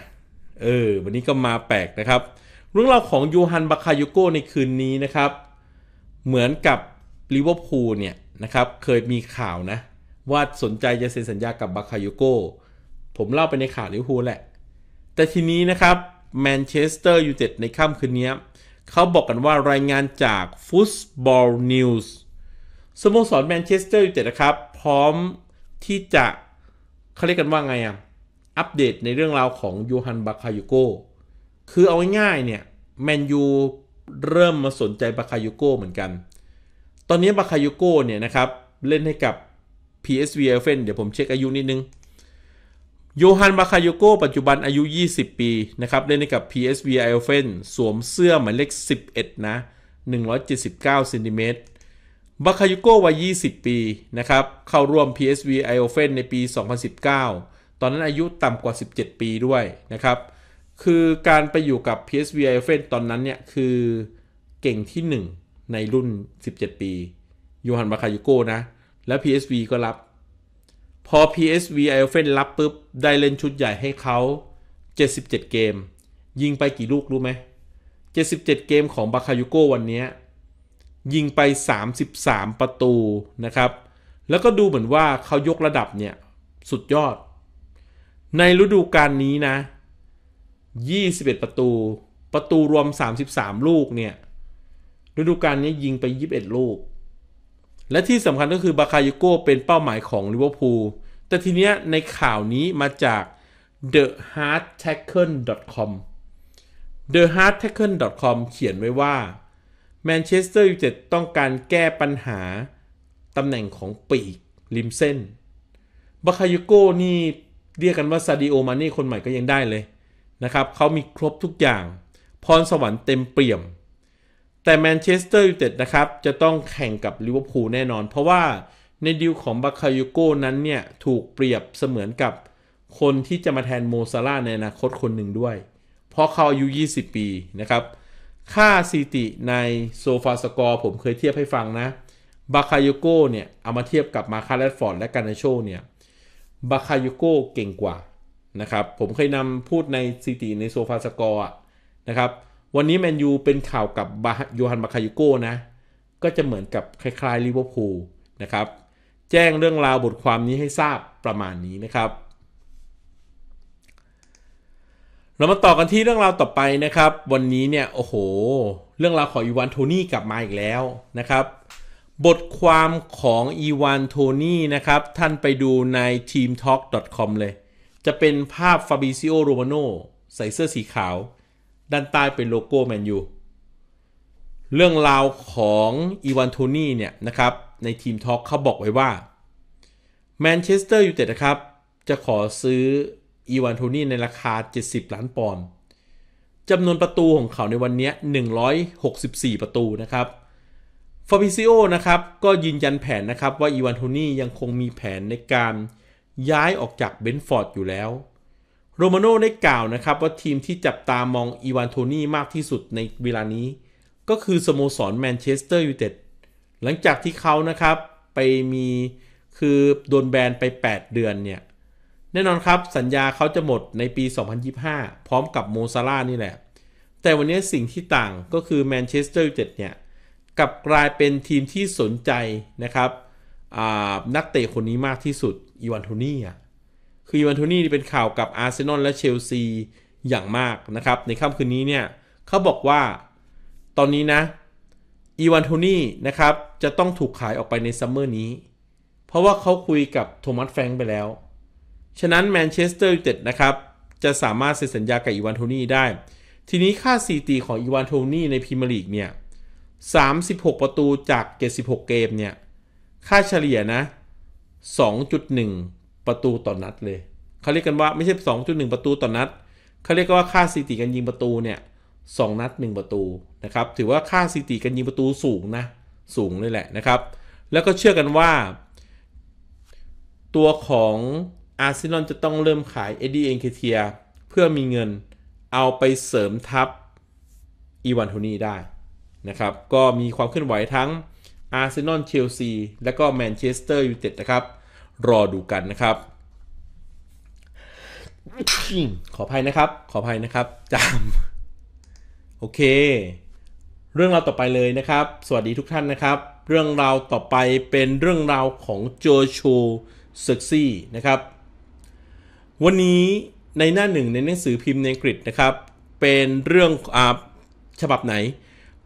S1: เออวันนี้ก็มาแปลกนะครับ เรื่องราวของโยฮันบาคาโยโกในคืนนี้นะครับ เหมือนกับลิเวอร์พูลเนี่ยนะครับ เคยมีข่าวนะว่าสนใจจะเซ็นสัญญากับบาคาโยโกผมเล่าไปในข่าวลิเวอร์พูลแหละ แต่ทีนี้นะครับ แมนเชสเตอร์ยูไนเต็ดในค่ำคืนนี้ เขาบอกกันว่ารายงานจากฟุตบอลนิวส์สโมสรแมนเชสเตอร์ยูไนเต็ดนะครับ พร้อมที่จะเขาเรียกกันว่าไงอ่ะ อัปเดตในเรื่องราวของยูฮันบาคาโยโกคือเอาง่ายๆเนี่ย แมนยูเริ่มมาสนใจบาคาโยโกเหมือนกันตอนนี้บาคาโยโกเนี่ยนะครับเล่นให้กับ PSV เอเฟนเดี๋ยวผมเช็คอายุนิดนึง โยฮันมาคาโยโกปัจจุบันอายุ 20 ปีนะครับ เล่นกับ PSV เอเฟนสวมเสื้อหมายเลข11 นะ 179ซนติเมตรบาคาโยโกวัย20 ปีนะครับ เข้าร่วม PSV เอเฟนในปี 2019 ตอนนั้นอายุต่ำกว่า 17 ปีด้วยนะครับ คือการไปอยู่กับ PSV เอเฟนตอนนั้นเนี่ย คือเก่งที่ 1 ในรุ่น 17 ปีโยฮันบาคาโยโกนะแล้ว PSV ก็รับ พอ PSV ไอเฟนรับปุ๊บ ได้เล่นชุดใหญ่ให้เขา 77 เกม ยิงไปกี่ลูกรู้ไหม 77 เกมของบาคายุโกวันนี้ ยิงไป 33 ประตูนะครับ แล้วก็ดูเหมือนว่าเขายกระดับเนี่ย สุดยอด ในฤดูกาลนี้นะ 21 ประตู ประตูรวม 33 ลูกเนี่ย ฤดูกาลนี้ยิงไป 21 ลูกและที่สำคัญก็คือบาคายโกเป็นเป้าหมายของลิเวอร์พูลแต่ทีเนี้ยในข่าวนี้มาจาก thehardtackle.com thehardtackle.com เขียนไว้ว่าแมนเชสเตอร์ยูไนเต็ดต้องการแก้ปัญหาตำแหน่งของปีกริมเส้นบาคายโกนี่เรียกกันว่าซาดิโอมาเน่คนใหม่ก็ยังได้เลย นะครับเขามีครบทุกอย่าง พรสวรรค์เต็มเปี่ยมแต่แมนเชสเตอร์ยูไนเต็ดนะครับ จะต้องแข่งกับลิเวอร์พูลแน่นอน เพราะว่าในดิวของบาคาโยโก้นั้นเนี่ย ถูกเปรียบเสมือนกับคนที่จะมาแทนโมซาร่าในอนาคตคนหนึ่งด้วย เพราะเขาอายุ 20 ปีนะครับ ค่าสถิติในโซฟาสกอร์ผมเคยเทียบให้ฟังนะบาคาโยโก้เนี่ยเอามาเทียบกับมาคาแรดฟอร์ดและกาเนาโชเนี่ยบาคาโยโก้เก่งกว่านะครับผมเคยนำพูดในสถิติในโซฟาสกอร์นะครับวันนี้แมนยูเป็นข่าวกับยูฮันบาคายุโก้นะ ก็จะเหมือนกับคล้ายๆลิเวอร์พูลนะครับ แจ้งเรื่องราวบทความนี้ให้ทราบประมาณนี้นะครับ เรามาต่อกันที่เรื่องราวต่อไปนะครับ วันนี้เนี่ย โอ้โห เรื่องราวของอีวานโทนี่กลับมาอีกแล้วนะครับ บทความของอีวานโทนี่นะครับ ท่านไปดูใน teamtalk.com เลย จะเป็นภาพฟาบิซิโอโรมาโนใส่เสื้อสีขาวด้านใต้เป็นโลโก้แมนยู เรื่องราวของอีวานโทนี่เนี่ยนะครับ ในทีมทอล์กเขาบอกไว้ว่าแมนเชสเตอร์ยูไนเต็ดนะครับ จะขอซื้ออีวานโทนี่ในราคา 70 ล้านปอนด์จำนวนประตูของเขาในวันนี้ 164 ประตูนะครับฟาบิซิโอนะครับ ก็ยืนยันแผนนะครับ ว่าอีวานโทนี่ยังคงมีแผนในการย้ายออกจากเบนฟอร์ดอยู่แล้วโรมาโน่ได้กล่าวนะครับว่าทีมที่จับตามองอีวานโทนี่มากที่สุดในเวลานี้ ก็คือ สโมสรแมนเชสเตอร์ยูไนเต็ดหลังจากที่เขานะครับไปมี คือ โดนแบนไป 8 เดือนเนี่ย แน่นอนครับสัญญาเขาจะหมดในปี 2025 พร้อมกับโมซาร่านี่แหละ แต่วันนี้สิ่งที่ต่างก็คือแมนเชสเตอร์ยูไนเต็ดเนี่ยกลับกลายเป็นทีมที่สนใจนะครับนักเตะคนนี้มากที่สุดอีวานโทนี่อ่ะคืออีวานโทนี่เป็นข่าวกับอาร์เซนอลและเชลซีอย่างมากนะครับ ในค่ำคืนนี้เนี่ยเขาบอกว่าตอนนี้นะอีวานโทนี่นะครับ จะต้องถูกขายออกไปในซัมเมอร์นี้ เพราะว่าเขาคุยกับโทมัสแฟรงไปแล้ว ฉะนั้นแมนเชสเตอร์ยูไนเต็ดนะครับ จะสามารถเซ็นสัญญากับอีวานโทนี่ได้ ทีนี้ค่าซีตีของอีวานโทนี่ในพรีเมียร์ลีกเนี่ย 36 ประตูจาก 76 เกมเนี่ย ค่าเฉลี่ยนะ 2.1ประตูต่อนัดเลย เขาเรียกกันว่าไม่ใช่ 2.1 ประตูต่อนัด เขาเรียกว่าค่าสถิติการยิงประตูเนี่ยสองนัด 1 ประตูนะครับ ถือว่าค่าสถิติการยิงประตูสูงนะ สูงเลยแหละนะครับ แล้วก็เชื่อกันว่า ตัวของอาร์เซนอลจะต้องเริ่มขายเอ็ดดี้เอนเคเทียเพื่อมีเงินเอาไปเสริมทัพอีวานโทนี่ได้นะครับ ก็มีความเคลื่อนไหวทั้งอาร์เซนอลเชลซีและก็แมนเชสเตอร์ยูไนเต็ดนะครับรอดูกันนะครับ ขออภัยนะครับ ขออภัยนะครับ จาม โอเค เรื่องราวต่อไปเลยนะครับ สวัสดีทุกท่านนะครับ เรื่องราวต่อไปเป็นเรื่องราวของโจชูเซ็กซี่นะครับ วันนี้ในหน้าหนึ่งในหนังสือพิมพ์ในอังกฤษนะครับ เป็นเรื่องอ่ฉบับไหน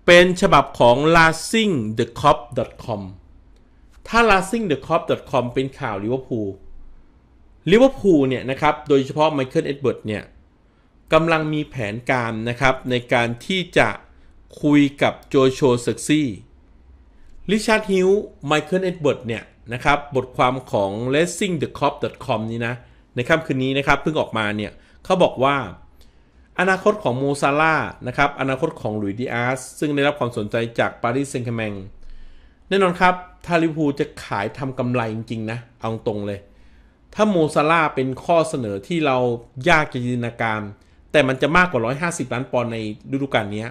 S1: เป็นฉบับของ l a s s i n g t h e c o p c o m ถ้า l a s i n g t h e c o p c o m เป็นข่าวลิเวอร์พูลลิเวอร์พูลเนี่ยนะครับโดยเฉพาะไมเคิลเอ็ดเวิร์ดเนี่ยกำลังมีแผนการนะครับในการที่จะคุยกับโจโชเซ็กซี่ลิชาร์ดฮิวไมเคิลเอ็ดเวิร์ดเนี่ยนะครับบทความของ r a c i n g t h e c o p c o m นี้นะในค่ำคืนนี้นะครับเพิ่งออกมาเนี่ยเขาบอกว่า อนาคตของโมซาล่านะครับอนาคตของหลุยส์ดิอาสซึ่งได้รับความสนใจจากปารีสเซงต์แมงแน่นอนครับทาริพูจะขายทำกำไรจริง ๆ นะ เอาตรงเลย ถ้าโมซาร่าเป็นข้อเสนอที่เรายากจะจินตนาการ แต่มันจะมากกว่า 150 ล้านปอนด์ในฤดูกาลนี้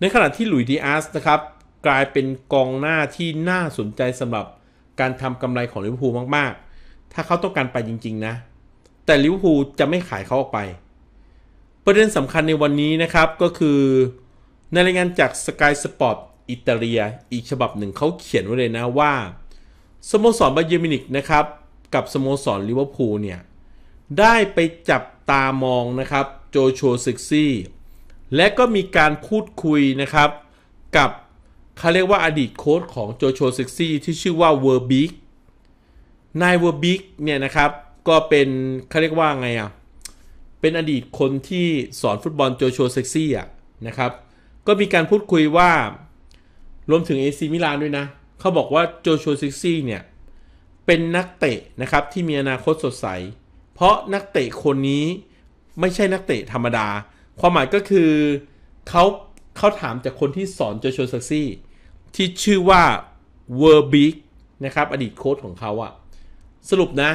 S1: ในขณะที่หลุยดีอาสนะครับ กลายเป็นกองหน้าที่น่าสนใจสำหรับการทำกำไรของลิเวอร์พูลมาก ๆ ถ้าเขาต้องการไปจริง ๆ นะ แต่ลิเวอร์พูลจะไม่ขายเขาออกไป ประเด็นสำคัญในวันนี้นะครับก็คือในรายงานจาก Sky Sport อิตาเลียอีกฉบับหนึ่งเขาเขียนไว้เลยนะว่าสโมสร บาเยมินิกนะครับ กับสโมสรลิเวอร์พูลเนี่ย ได้ไปจับตามองนะครับ โจชัวซิกซี่และก็มีการพูดคุยนะครับ กับเขาเรียกว่าอดีตโค้ชของ โจชัวซิกซี่ที่ชื่อว่าเวอร์บิกนายเวอร์บิกเนี่ยนะครับ ก็เป็นเขาเรียกว่า ไงอะ่ะ เป็นอดีตคนที่สอนฟุตบอลโจชัวซิกซี่อ่ะนะครับก็มีการพูดคุยว่ารวมถึงเอซีมิลานด้วยนะ เขาบอกว่าโจชัวซิกซี่เนี่ยเป็นนักเตะนะครับที่มีอนาคตสดใส เพราะนักเตะคนนี้ไม่ใช่นักเตะธรรมดา ความหมายก็คือเขาเขาถามจากคนที่สอนโจชัวซิกซี่ที่ชื่อว่าเวอร์บิกนะครับ อดีตโค้ชของเขาอะสรุปนะ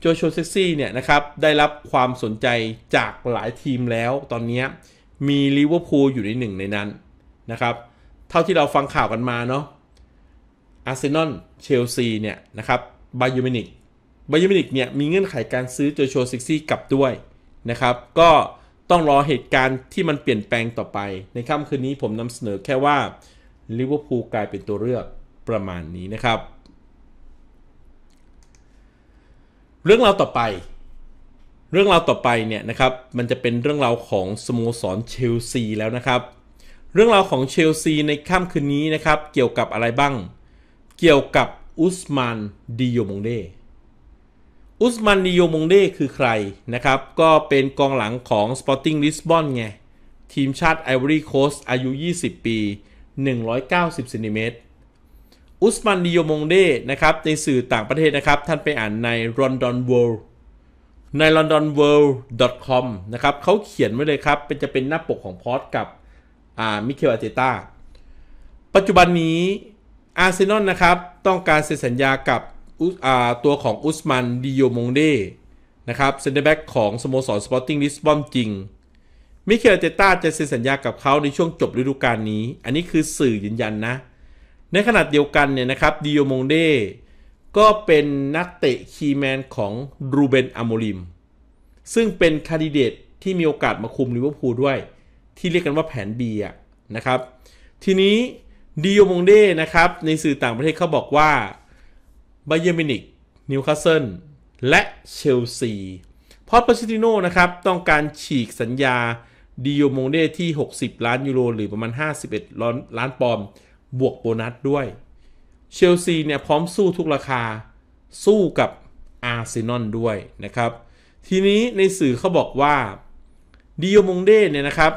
S1: โจชัวเซ็กซี่เนี่ยนะครับได้รับความสนใจจากหลายทีมแล้วตอนนี้มีลิเวอร์พูลอยู่ในหนึ่งในนั้นนะครับเท่าที่เราฟังข่าวกันมาเนาะ อาร์เซนอล เชลซี เนี่ยนะครับบายูมินิกบายูมินิกเนี่ยมีเงื่อนไขการซื้อโจชัวซิกซี่กลับด้วยนะครับ ก็ต้องรอเหตุการณ์ที่มันเปลี่ยนแปลงต่อไป ในค่ำคืนนี้ผมนำเสนอแค่ว่าลิเวอร์พูลกลายเป็นตัวเลือกประมาณนี้นะครับ เรื่องราวต่อไป เรื่องราวต่อไป เนี่ยนะครับ มันจะเป็นเรื่องราวของสโมสรเชลซีแล้วนะครับเรื่องราวของเชลซีในค่ำคืนนี้นะครับเกี่ยวกับอะไรบ้าง เกี่ยวกับอุสมานดิโยมงเดอุสมานดิโยมงเดคือใครนะครับ ก็เป็นกองหลังของ Sporting Lisbon ไงทีมชาติไอวอรี่โคสอายุ 20 ปี 190ซนเมตรอุสมานดิโยมงเดนะครับ ในสื่อต่างประเทศนะครับ ท่านไปอ่านใน London World ใน londonworld.com นะครับเขาเขียนไว้เลยครับ เป็นจะเป็นหน้าปกของพอดกับมิเคลอาเตต้าปัจจุบันนี้อาร์เซนอลนะครับ ต้องการเซ็นสัญญากับตัวของอุสมันดิโยมงเดนะครับเซนเตอร์แบ็กของสโมสรสปอร์ติ้งลิสบอนจริง มิเคลอเตต้าจะเซ็นสัญญากับเขาในช่วงจบฤดูกาลนี้ อันนี้คือสื่อยืนยันนะ ในขณะเดียวกันเนี่ยนะครับดิโยมงเดก็เป็นนักเตะคีแมนของรูเบน อโมลิม ซึ่งเป็นคาดิเดตที่มีโอกาสมาคุมลิเวอร์พูลด้วยที่เรียกกันว่าแผน B อ่ะ นะครับ ทีนี้ดิโอมงเด้นะครับ ในสื่อต่างประเทศเขาบอกว่าบเยอร์มินิกนิวคาสเซิลและเชลซี พอตปชิติโนนะครับต้องการฉีกสัญญาดิโอมงเด้ที่ 60 ล้านยูโรหรือประมาณ 51 ล้านล้านปอนด์บวกโบนัสด้วย เชลซีเนี่ยพร้อมสู้ทุกราคาสู้กับอาร์เซนอลด้วยนะครับ ทีนี้ในสื่อเขาบอกว่าดิโอมงเด้เนี่ยนะครับ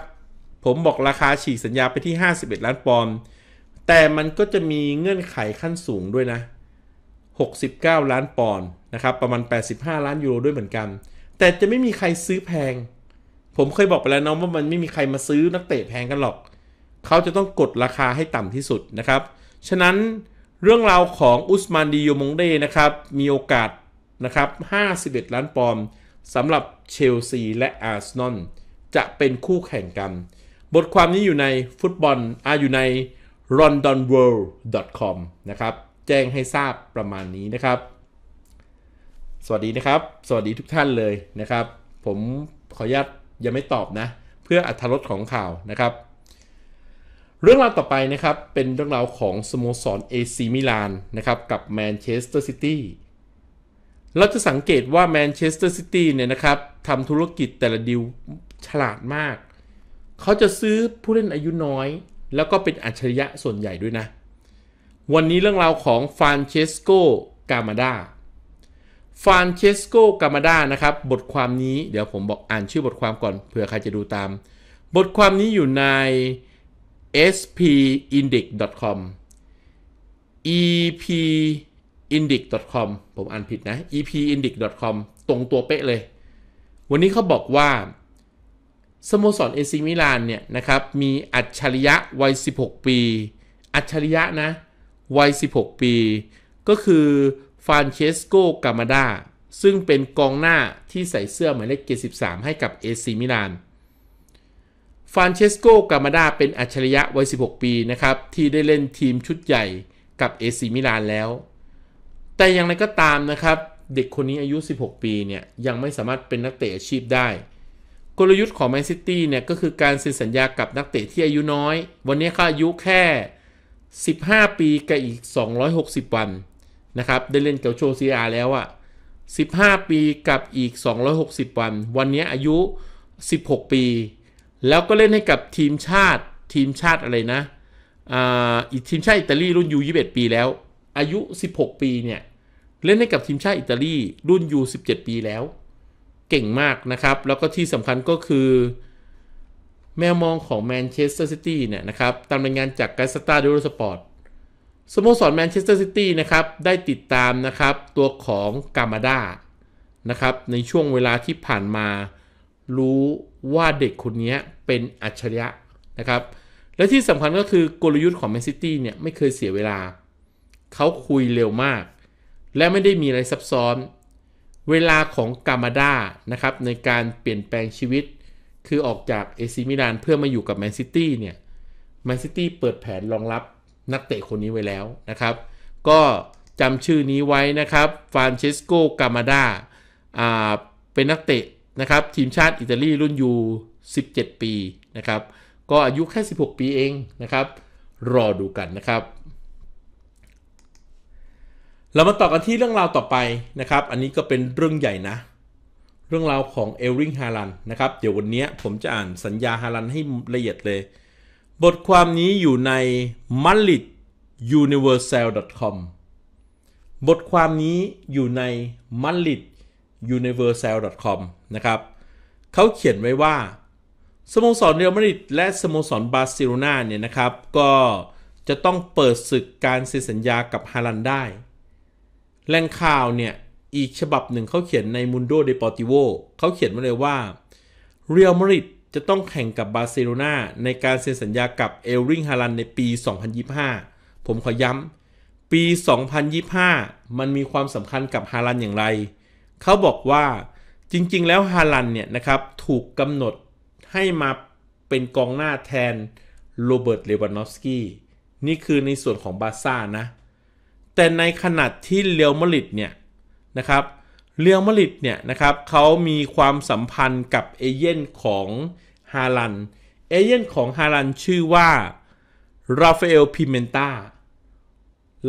S1: ผมบอกราคาฉีกสัญญาไปที่ 51 ล้านปอนด์ แต่มันก็จะมีเงื่อนไขขั้นสูงด้วยนะ 69 ล้านปอนด์นะครับ ประมาณ 85 ล้านยูโรด้วยเหมือนกัน แต่จะไม่มีใครซื้อแพง ผมเคยบอกไปแล้วนนอะว่ามันไม่มีใครมาซื้อนักเตะแพงกันหรอก เขาจะต้องกดราคาให้ต่ำที่สุดนะครับ ฉะนั้นเรื่องราวของอุสมานดิโยมงเดนะครับ มีโอกาสนะครับ 51 ล้านปอนด์สำหรับเชลซีและอาร์เซนอลจะเป็นคู่แข่งกันบทความนี้อยู่ในฟุตบอลอาอยู่ใน londonworld.com นะครับ แจ้งให้ทราบประมาณนี้นะครับ สวัสดีนะครับ สวัสดีทุกท่านเลยนะครับ ผมขออนุญาตยังไม่ตอบนะ เพื่ออัธรสของข่าวนะครับ เรื่องราวต่อไปนะครับเป็นเรื่องราวของสโมสรเอซีมิลานนะครับ กับแมนเชสเตอร์ซิตี้เราจะสังเกตว่าแมนเชสเตอร์ซิตี้เนี่ยนะครับทำธุรกิจแต่ละดิวฉลาดมากเขาจะซื้อผู้เล่นอายุน้อย แล้วก็เป็นอัจฉริยะส่วนใหญ่ด้วยนะ วันนี้เรื่องราวของฟานเชสโกกามาดาฟานเชสโกกามาดานะครับบทความนี้เดี๋ยวผมบอกอ่านชื่อบทความก่อนเผื่อใครจะดูตาม บทความนี้อยู่ใน spindex.com epindic.com ผมอ่านผิดนะ epindic.com ตรงตัวเป๊ะเลย วันนี้เขาบอกว่าสโมสรเอซิมิลานเนี่ยนะครับมีอัจฉริยะวัย 16 ปี อัจฉริยะนะวัย 16 ปีก็คือฟานเชสโกกามาดาซึ่งเป็นกองหน้าที่ใส่เสื้อหมายเลข73 ให้กับเอซิมิลานฟานเชสโกกามาดาเป็นอัจฉริยะวัย 16 ปีนะครับ ที่ได้เล่นทีมชุดใหญ่กับเอซิมิลานแล้ว แต่อย่างไรก็ตามนะครับ เด็กคนนี้อายุ 16 ปีเนี่ยยังไม่สามารถเป็นนักเตะอาชีพได้กลยุทธ์ของแมนซิตี้เนี่ยก็คือการเซ็นสัญญากับนักเตะที่อายุน้อย วันนี้เขาอายุแค่ 15 ปีกับอีก 260 วัน นะครับ ได้เล่นเกลโชซีอาแล้วอะ่ะ15 ปีกับอีก 260 วัน วันนี้อายุ 16 ปี แล้วก็เล่นให้กับทีมชาติทีมชาติอะไรนะอ่าทีมชาติอิตาลีรุ่นยู21 ปีแล้ว อายุ 16 ปีเนี่ย เล่นให้กับทีมชาติอิตาลีรุ่นยู17 ปีแล้วเก่งมากนะครับแล้วก็ที่สำคัญก็คือแมวมองของแมนเชสเตอร์ซิตี้เนี่ยนะครับ ตามรายงานจากกาสตาดิโรสปอร์ตสโมสรแมนเชสเตอร์ซิตี้นะครับ ได้ติดตามนะครับ ตัวของกามาดานะครับ ในช่วงเวลาที่ผ่านมารู้ว่าเด็กคนนี้เป็นอัจฉริยะนะครับ และที่สำคัญก็คือกลยุทธ์ของแมนซิตี้เนี่ยไม่เคยเสียเวลาเขาคุยเร็วมาก และไม่ได้มีอะไรซับซ้อนเวลาของกามาดานะครับ ในการเปลี่ยนแปลงชีวิต คือออกจากเอซิมิลานเพื่อมาอยู่กับแมนซิตี้ เนี่ย แมนซิตี้เปิดแผนรองรับนักเตะคนนี้ไว้แล้วนะครับ ก็จำชื่อนี้ไว้นะครับฟานเชสโก กามาดาอ่าเป็นนักเตะนะครับ ทีมชาติอิตาลีรุ่นยู17 ปีนะครับ ก็อายุแค่ 16 ปีเองนะครับ รอดูกันนะครับเรามาต่อกันที่เรื่องราวต่อไปนะครับ อันนี้ก็เป็นเรื่องใหญ่นะ เรื่องราวของเอลริงฮารันนะครับ เดี๋ยววันนี้ผมจะอ่านสัญญาฮารันให้ละเอียดเลย บทความนี้อยู่ใน m a l i t u n i v e r s a l c o m บทความนี้อยู่ใน m a l i t u n i v e r s a l c o m นะครับเขาเขียนไว้ว่าสโมสรเรอัลมาดริดและสโมสรบาร์เซโลนาเนี่ยนะครับ ก็จะต้องเปิดศึกการเซ็นสัญญากับฮารันได้แหล่งข่าวเนี่ยอีกฉบับหนึ่งเขาเขียนในุนโดเดปอร์ติโวเขาเขียนมาเลยว่าเรอัลมาดริดจะต้องแข่งกับบาร์เซโลนาในการเซ็นสัญญากับเอลริงฮารันในปี 2025 ผมขอย้ำปี 2025 มันมีความสำคัญกับฮารันอย่างไร เขาบอกว่าจริงๆแล้วฮารันเนี่ยนะครับ ถูกกำหนดให้มาเป็นกองหน้าแทนโรเบิร์ตเลวานอฟสกี้นี่คือในส่วนของบาซ่านะแต่ในขนาดที่เรียวมลิดเนี่ยนะครับ เรียวมลิดเนี่ยนะครับเขามีความสัมพันธ์กับ เอเย่นของฮาลัน เอเย่นของฮาลันชื่อว่าราฟาเอลพิเมนตา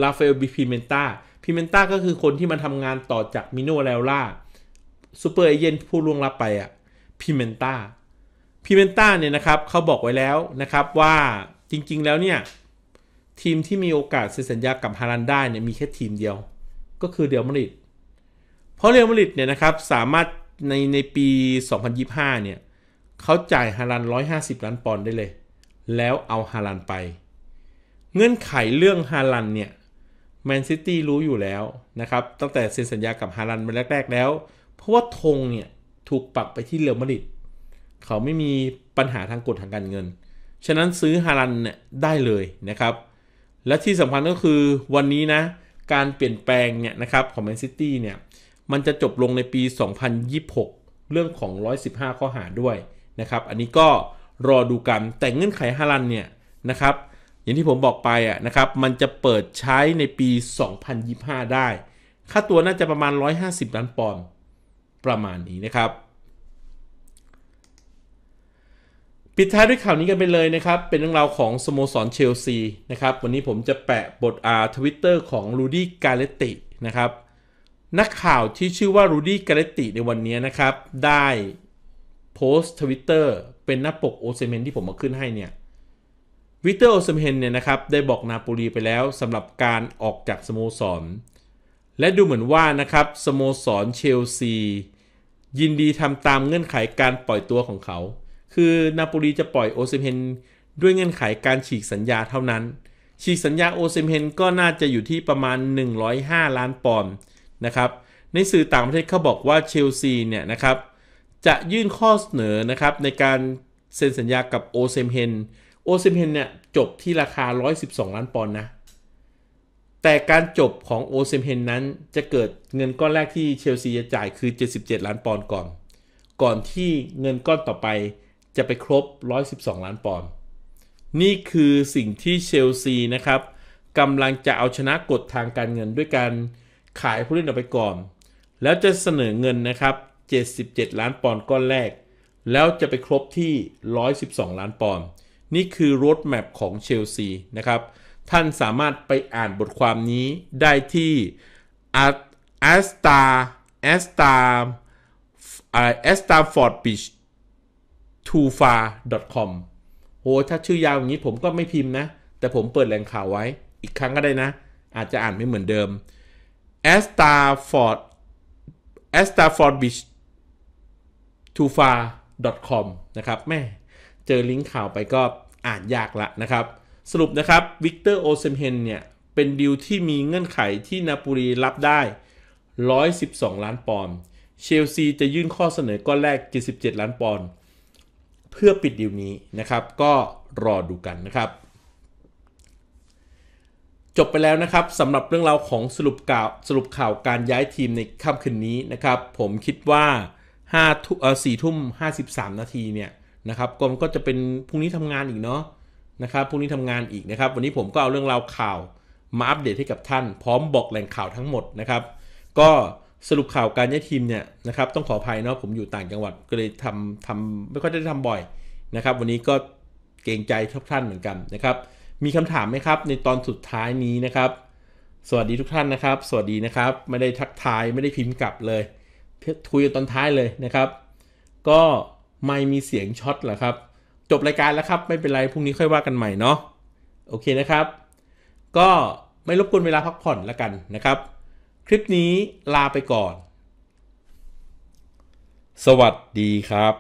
S1: ราฟาเอลบพิเมนตาพิเมนตาก็คือคนที่มาทำงานต่อจากมิโนแลล่าซูเปอร์เอเย่นผู้ล่วงลับไปอะพิเมนตาพิเมนตาเนี่ยนะครับเขาบอกไว้แล้วนะครับว่าจริงๆแล้วเนี่ยทีมที่มีโอกาสเซ็นสัญญากับฮาลันได้เนี่ยมีแค่ทีมเดียว ก็คือเดลมาริด เพราะเรลมาริดเนี่ยนะครับสามารถในในปี 2025เนี่ยเขาจ่ายฮาลัน150 ล้านปอนด์ได้เลย แล้วเอาฮาลันไป เงื่อนไขเรื่องฮาลันเนี่ยแมนซิตี้รู้อยู่แล้วนะครับตั้งแต่เซ็นสัญญากับฮาลันมาแรก ๆ แล้ว เพราะว่าธงเนี่ย ถูกปักไปที่เรอัลมาดริดเขาไม่มีปัญหาทางกฎทางการเงิน ฉะนั้นซื้อฮาลันเนี่ยได้เลยนะครับและที่สำคัญก็คือวันนี้นะการเปลี่ยนแปลงเนี่ยนะครับ ของแมนซิตี้เนี่ยมันจะจบลงในปี 2026 เรื่องของ 115 ข้อหาด้วยนะครับ อันนี้ก็รอดูกันแต่เงื่อนไขฮาลันเนี่ยนะครับ อย่างที่ผมบอกไปอ่ะนะครับ มันจะเปิดใช้ในปี 2025 ได้ ค่าตัวน่าจะประมาณ 150 ล้านปอนด์ประมาณนี้นะครับปิดท้ายด้วยข่าวนี้กันไปเลยนะครับ เป็นเรื่องราวของสโมสรเชลซีนะครับ วันนี้ผมจะแปะบทอาทวิตเตอร์ของรูดี้กาเลตินะครับ นักข่าวที่ชื่อว่ารูดี้กาเลติในวันนี้นะครับ ได้โพสต์ทวิตเตอร์เป็นหน้าปกโอเซเมนที่ผมมาขึ้นให้เนี่ย วิเตอร์โอเซเมนเนี่ยนะครับ ได้บอกนาโปลีไปแล้วสำหรับการออกจากสโมสรและดูเหมือนว่านะครับสโมสรเชลซียินดีทำตามเงื่อนไขาการปล่อยตัวของเขาคือนาโปลีจะปล่อยโอเซมเฮนด้วยเงื่อนไขการฉีกสัญญาเท่านั้น ฉีกสัญญาโอเซมเฮนก็น่าจะอยู่ที่ประมาณ 105 ล้านปอนด์นะครับ ในสื่อต่างประเทศเขาบอกว่าเชลซีเนี่ยนะครับ จะยื่นข้อเสนอนะครับในการ เซ็นสัญญากับโอเซมเฮนโอเซมเฮนเนี่ยจบที่ราคา 112 ล้านปอนด์นะ แต่การจบของโอเซมเฮนนั้น จะเกิดเงินก้อนแรกที่เชลซีจะจ่ายคือ 77 ล้านปอนด์ก่อน ก่อนที่เงินก้อนต่อไปจะไปครบ 112 ล้านปอนด์นี่คือสิ่งที่เชลซีนะครับกำลังจะเอาชนะกฎทางการเงินด้วยการขายผู้เล่นออกไปก่อน แล้วจะเสนอเงินนะครับ 77 ล้านปอนด์ก้อนแรก แล้วจะไปครบที่ 112 ล้านปอนด์นี่คือรถแมพของเชลซีนะครับ ท่านสามารถไปอ่านบทความนี้ได้ที่ a s t a r a s t a r อ a s t a r f o r d b e a c h too far com โหถ้าชื่อยาวอย่างนี้ผมก็ไม่พิมพ์นะ แต่ผมเปิดแหล่งข่าวไว้อีกครั้งก็ได้นะ อาจจะอ่านไม่เหมือนเดิม a s t a r f o r d a s t a r f o r d beach t o far com นะครับแม่ เจอลิงก์ข่าวไปก็อ่านยากละนะครับ สรุปนะครับ วิกเตอร์โอเซมเฮนเนี่ย เป็นดิวที่มีเงื่อนไขที่นาปูรีรับได้ 112 ล้านปอนด์ เชลซีจะยื่นข้อเสนอก้อนแรก 77 ล้านปอนด์เพื่อปิดดีลนี้นะครับก็รอดูกันนะครับ จบไปแล้วนะครับสำหรับเรื่องราวของสรุปข่าวสรุปข่าวการย้ายทีมในค่ำคืนนี้นะครับ ผมคิดว่า5ทุ่มเออสี่ทุ่มห้านาทีเนี่ยนะครับกรมก็จะเป็นพรุ่งนี้ทำงานอีกเนาะนะครับพรุ่งนี้ทำงานอีกนะครับวันนี้ผมก็เอาเรื่องราวข่าวมาอัปเดตให้กับท่าน พร้อมบอกแหล่งข่าวทั้งหมดนะครับ ก็สรุปข่าวการย้ายทีมเนี่ยนะครับ ต้องขออภัยเนาะผมอยู่ต่างจังหวัดก็เลยทำทำไม่ค่อยได้ทำบ่อยนะครับ วันนี้ก็เกรงใจทุกท่านเหมือนกันนะครับ มีคำถามไหมครับในตอนสุดท้ายนี้นะครับ สวัสดีทุกท่านนะครับ สวัสดีนะครับ ไม่ได้ทักทายไม่ได้พิมพ์กลับเลยคุยตอนท้ายเลยนะครับก็ไม่มีเสียงช็อตเหรอครับ จบรายการแล้วครับ ไม่เป็นไรพรุ่งนี้ค่อยว่ากันใหม่เนาะโอเคนะครับ ก็ไม่รบกวนเวลาพักผ่อนแล้วกันนะครับคลิปนี้ลาไปก่อน สวัสดีครับ